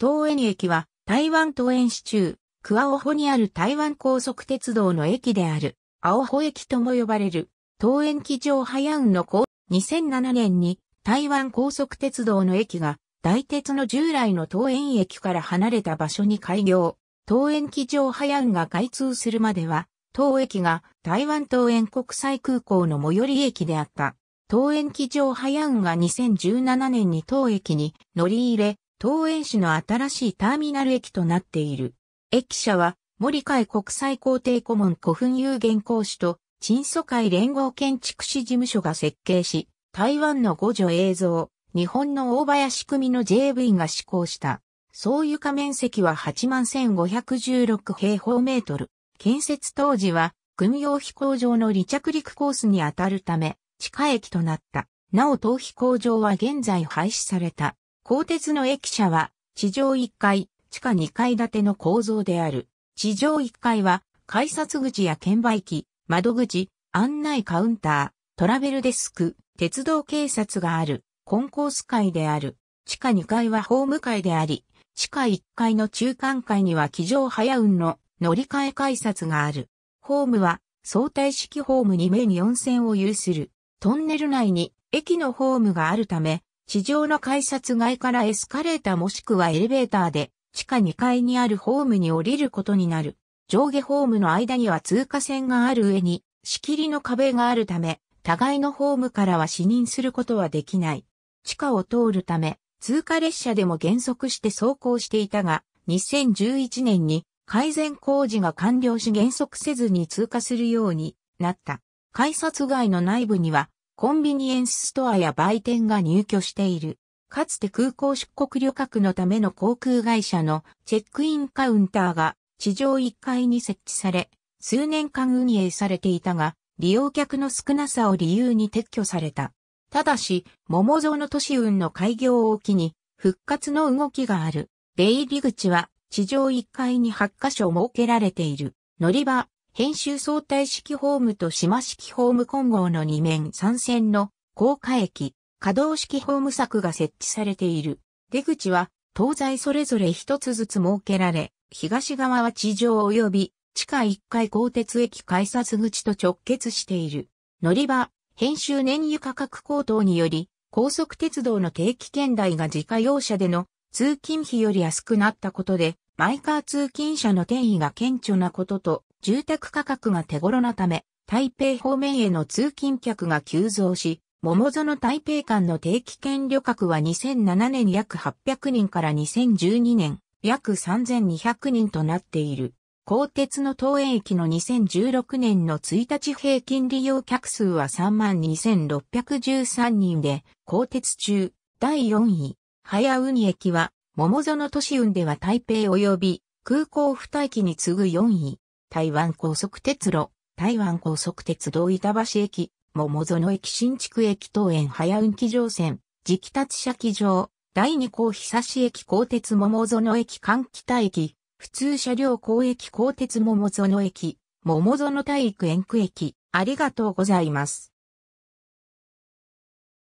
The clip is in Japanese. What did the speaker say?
東園駅は台湾東園市中、クアオホにある台湾高速鉄道の駅である、青ホ駅とも呼ばれる、東園機場ハヤンの高、2007年に台湾高速鉄道の駅が大鉄の従来の東園駅から離れた場所に開業。東園機場ハヤンが開通するまでは、東駅が台湾東園国際空港の最寄り駅であった。東園機場ハヤンが2017年に東駅に乗り入れ、東園市の新しいターミナル駅となっている。駅舎は、森海国際皇帝顧問古墳有限公司と、陳祖会連合建築士事務所が設計し、台湾の五女映像、日本の大林組の JV が施行した。総床面積は81,516平方メートル。建設当時は、軍用飛行場の離着陸コースに当たるため、地下駅となった。なお、東飛行場は現在廃止された。鋼鉄の駅舎は、地上1階、地下2階建ての構造である。地上1階は、改札口や券売機、窓口、案内カウンター、トラベルデスク、鉄道警察がある、コンコース階である。地下2階はホーム階であり、地下1階の中間階には機上早運の乗り換え改札がある。ホームは相対式ホーム2面4線を有する。トンネル内に駅のホームがあるため、地上の改札外からエスカレーターもしくはエレベーターで地下2階にあるホームに降りることになる。上下ホームの間には通過線がある上に仕切りの壁があるため、互いのホームからは視認することはできない。地下を通るため、通過列車でも減速して走行していたが、2011年に改善工事が完了し減速せずに通過するようになった。改札外の内部にはコンビニエンスストアや売店が入居している。かつて空港出国旅客のための航空会社のチェックインカウンターが地上1階に設置され、数年間運営されていたが、利用客の少なさを理由に撤去された。ただし、桃園都市運の開業を機に、復活の動きがある。出入り口は地上1階に8カ所設けられている。乗り場、編集相対式ホームと島式ホーム混合の2面3線の高架駅、可動式ホーム柵が設置されている。出口は東西それぞれ一つずつ設けられ、東側は地上及び地下1階鋼鉄駅改札口と直結している。乗り場、編集燃油価格高騰により、高速鉄道の定期券代が自家用車での通勤費より安くなったことで、マイカー通勤者の転移が顕著なことと、住宅価格が手頃なため、台北方面への通勤客が急増し、桃園台北間の定期券旅客は2007年約800人から2012年約3200人となっている。鋼鉄の東園駅の2016年の1日平均利用客数は32,613人で、鋼鉄中第4位、早運駅は、桃園都市運では台北及び空港二駅機に次ぐ4位。台湾高速鉄路、台湾高速鉄道板橋駅、桃園駅新築駅東園早運気乗線、磁気達車気場、第二項久し駅高鉄桃園駅関北駅、普通車両高駅高鉄桃園駅、桃園体育園区駅、ありがとうございます。